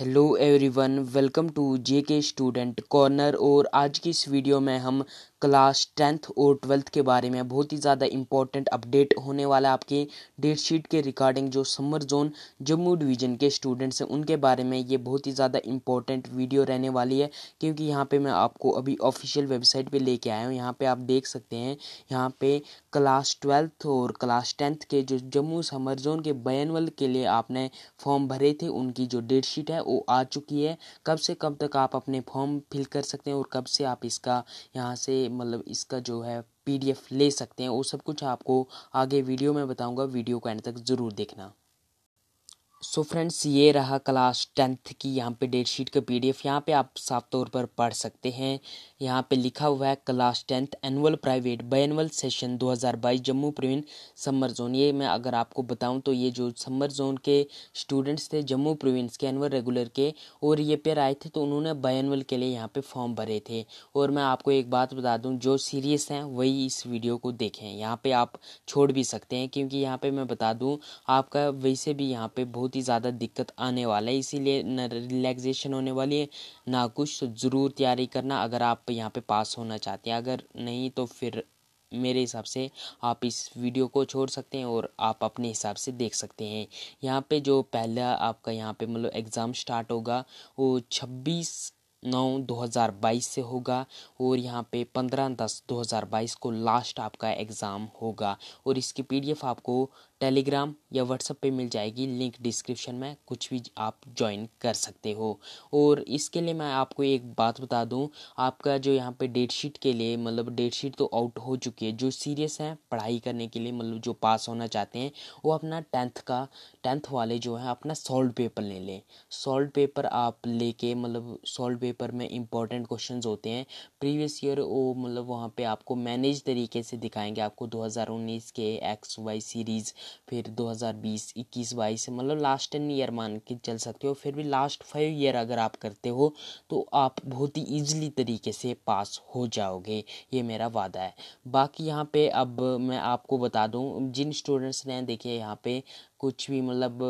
hello everyone welcome to J K student corner और आज की इस वीडियो में हम क्लास टेंथ और ट्वेल्थ के बारे में बहुत ही ज़्यादा इंपॉर्टेंट अपडेट होने वाला आपके डेट शीट के रिगार्डिंग जो समर जोन जम्मू डिवीज़न के स्टूडेंट्स हैं उनके बारे में ये बहुत ही ज़्यादा इंपॉर्टेंट वीडियो रहने वाली है क्योंकि यहाँ पे मैं आपको अभी ऑफिशियल वेबसाइट पे लेके आया हूँ यहाँ पर आप देख सकते हैं यहाँ पर क्लास ट्वेल्थ और क्लास टेंथ के जो जम्मू समर जोन के बैनवल के लिए आपने फॉर्म भरे थे उनकी जो डेट शीट है वो आ चुकी है कब से कब तक आप अपने फॉर्म फिल कर सकते हैं और कब से आप इसका यहाँ से मतलब इसका जो है पीडीएफ ले सकते हैं वो सब कुछ आपको आगे वीडियो में बताऊंगा वीडियो को एंड तक ज़रूर देखना सो फ्रेंड्स ये रहा क्लास टेंथ की यहाँ पे डेट शीट का पीडीएफ यहाँ पे आप साफ तौर पर पढ़ सकते हैं यहाँ पे लिखा हुआ है class tenth annual private biannual session 2022 Jammu province summer zone ये मैं अगर आपको बताऊँ तो ये जो समर जोन के स्टूडेंट्स थे जम्मू प्रोविंस के एनुअल रेगुलर के और ये पेयर आए थे तो उन्होंने बैनुअल के लिए यहाँ पर फॉर्म भरे थे और मैं आपको एक बात बता दूँ जो सीरियस हैं वही इस वीडियो को देखें यहाँ पर आप छोड़ भी सकते हैं क्योंकि यहाँ पर मैं बता दूँ आपका वैसे भी यहाँ पर बहुत बहुत ही ज़्यादा दिक्कत आने वाला है इसीलिए न रिलैक्सेशन होने वाली है ना कुछ तो ज़रूर तैयारी करना अगर आप यहाँ पे पास होना चाहते हैं अगर नहीं तो फिर मेरे हिसाब से आप इस वीडियो को छोड़ सकते हैं और आप अपने हिसाब से देख सकते हैं यहाँ पे जो पहला आपका यहाँ पे मतलब एग्ज़ाम स्टार्ट होगा वो छब्बीस नौ 2022 से होगा और यहाँ पे 15 दस 2022 को लास्ट आपका एग्ज़ाम होगा और इसकी पीडीएफ आपको टेलीग्राम या व्हाट्सएप पे मिल जाएगी लिंक डिस्क्रिप्शन में कुछ भी आप ज्वाइन कर सकते हो और इसके लिए मैं आपको एक बात बता दूं आपका जो यहाँ पे डेट शीट के लिए मतलब डेट शीट तो आउट हो चुकी है जो सीरियस हैं पढ़ाई करने के लिए मतलब जो पास होना चाहते हैं वो अपना टेंथ का टेंथ वाले जो है अपना सॉल्ट पेपर ले लें सॉल्ट पेपर आप लेके मतलब सॉल्ट पेपर में इंपॉर्टेंट क्वेश्चंस होते हैं प्रीवियस ईयर वो मतलब वहाँ पे आपको मैनेज तरीके से दिखाएंगे आपको 2019 के एक्स वाई सीरीज़ फिर 2020 21 बीस मतलब लास्ट टेन ईयर मान के चल सकते हो फिर भी लास्ट फाइव ईयर अगर आप करते हो तो आप बहुत ही ईजिली तरीके से पास हो जाओगे ये मेरा वादा है बाकी यहाँ पे अब मैं आपको बता दूँ जिन स्टूडेंट्स ने देखे यहाँ पे कुछ भी मतलब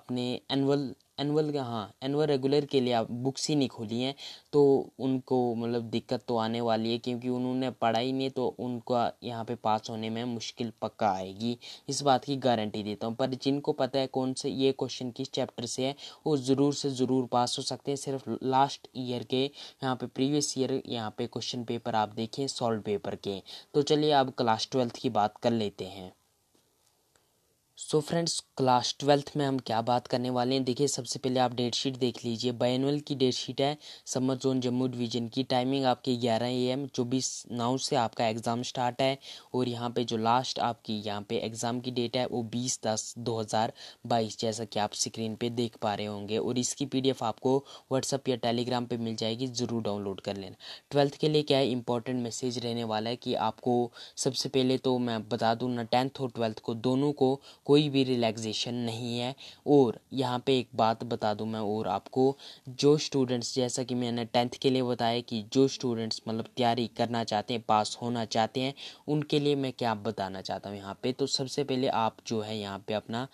अपने एनुअल एनुअल का हाँ एनुअल रेगुलर के लिए आप बुक्स ही नहीं खोली हैं तो उनको मतलब दिक्कत तो आने वाली है क्योंकि उन्होंने पढ़ाई नहीं तो उनका यहाँ पे पास होने में मुश्किल पक्का आएगी इस बात की गारंटी देता हूँ पर जिनको पता है कौन से ये क्वेश्चन किस चैप्टर से है वो ज़रूर से ज़रूर पास हो सकते हैं सिर्फ लास्ट ईयर के यहाँ पे प्रीवियस ईयर यहाँ पे क्वेश्चन पेपर आप देखें सॉल्व पेपर के तो चलिए अब क्लास ट्वेल्थ की बात कर लेते हैं सो फ्रेंड्स क्लास ट्वेल्थ में हम क्या बात करने वाले हैं देखिए सबसे पहले आप डेट शीट देख लीजिए बैनुअल की डेट शीट है समर जोन जम्मू डिवीजन की टाइमिंग आपके 11 ए एम चौबीस नौ से आपका एग्ज़ाम स्टार्ट है और यहाँ पे जो लास्ट आपकी यहाँ पे एग्ज़ाम की डेट है वो 20 दस 2022 जैसा कि आप स्क्रीन पर देख पा रहे होंगे और इसकी पी आपको व्हाट्सअप या टेलीग्राम पर मिल जाएगी ज़रूर डाउनलोड कर लेना ट्वेल्थ के लिए क्या है इंपॉर्टेंट मैसेज रहने वाला है कि आपको सबसे पहले तो मैं बता दूँ ना टेंथ और ट्वेल्थ को दोनों को कोई भी रिलैक्सेशन नहीं है और यहाँ पे एक बात बता दूँ मैं और आपको जो स्टूडेंट्स जैसा कि मैंने टेंथ के लिए बताया कि जो स्टूडेंट्स मतलब तैयारी करना चाहते हैं पास होना चाहते हैं उनके लिए मैं क्या बताना चाहता हूँ यहाँ पर तो सबसे पहले आप जो है यहाँ पर अपना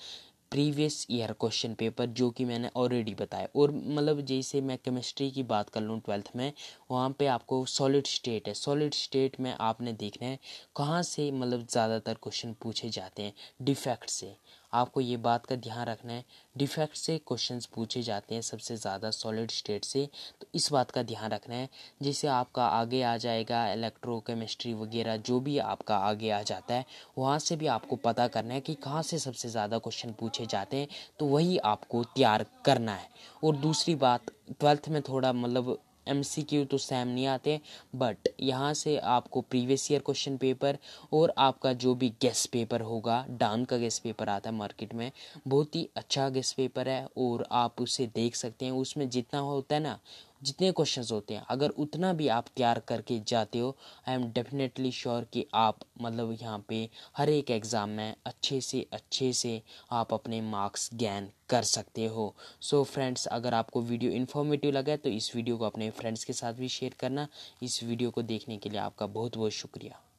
प्रीवियस ईयर क्वेश्चन पेपर जो कि मैंने ऑलरेडी बताया और मतलब जैसे मैं केमिस्ट्री की बात कर लूँ ट्वेल्थ में वहाँ पे आपको सॉलिड स्टेट है सॉलिड स्टेट में आपने देखना है कहाँ से मतलब ज़्यादातर क्वेश्चन पूछे जाते हैं डिफेक्ट से आपको ये बात का ध्यान रखना है डिफेक्ट से क्वेश्चंस पूछे जाते हैं सबसे ज़्यादा सॉलिड स्टेट से तो इस बात का ध्यान रखना है जिससे आपका आगे आ जाएगा इलेक्ट्रोकेमिस्ट्री वगैरह जो भी आपका आगे आ जाता है वहाँ से भी आपको पता करना है कि कहाँ से सबसे ज़्यादा क्वेश्चन पूछे जाते हैं तो वही आपको तैयार करना है और दूसरी बात ट्वेल्थ में थोड़ा मतलब क्यू तो सैम नहीं आते बट यहाँ से आपको प्रीवियस ईयर क्वेश्चन पेपर और आपका जो भी गेस्ट पेपर होगा डान का गेस्ट पेपर आता है मार्केट में बहुत ही अच्छा गेस्ट पेपर है और आप उसे देख सकते हैं उसमें जितना होता है ना जितने क्वेश्चंस होते हैं अगर उतना भी आप तैयार करके जाते हो आई एम डेफिनेटली श्योर कि आप मतलब यहाँ पे हर एक एग्ज़ाम में अच्छे से अच्छे से आप अपने मार्क्स गैन कर सकते हो सो so फ्रेंड्स अगर आपको वीडियो इन्फॉर्मेटिव लगा तो इस वीडियो को अपने फ्रेंड्स के साथ भी शेयर करना इस वीडियो को देखने के लिए आपका बहुत बहुत शुक्रिया